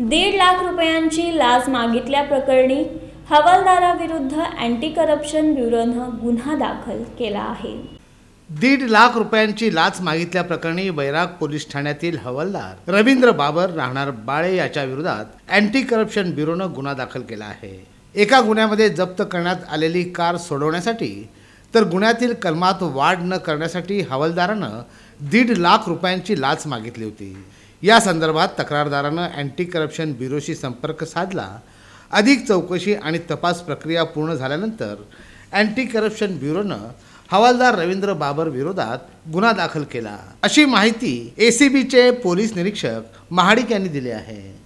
दीड लाख रुपयांची लाच मागितल्याप्रकरणी हवालदाराविरुद्ध अँटी करप्शन ब्युरोनं गुन्हा दाखल केला आहे दीड लाख रुपयांची लाच मागितल्या प्रकरणी बैराग पोलीस ठाण्यातील हवालदार रवींद्र बाबर राहणार बाळे याच्या विरोधात अँटी करप्शन ब्युरोनं गुन्हा दाखल केला आहे एका गुन्ह्यामध्ये जप्त करण्यात आलेली कार सोडवण्यासाठी तर गुन्ह्यातील कलमात वाढ न करण्यासाठी हवालदारानं दीड लाख रुपयांची लाच मागितली होती या संदर्भात तक्रारदारानं अँटी करप्शन ब्युरोशी संपर्क साधला अधिक चौकशी आणि तपास प्रक्रिया पूर्ण झाल्यानंतर अँटी करप्शन ब्युरोनं हवालदार रवींद्र बाबर विरोधात गुन्हा दाखल केला अशी माहिती एसीबीचे पोलीस निरीक्षक महाडिक यांनी दिली आहे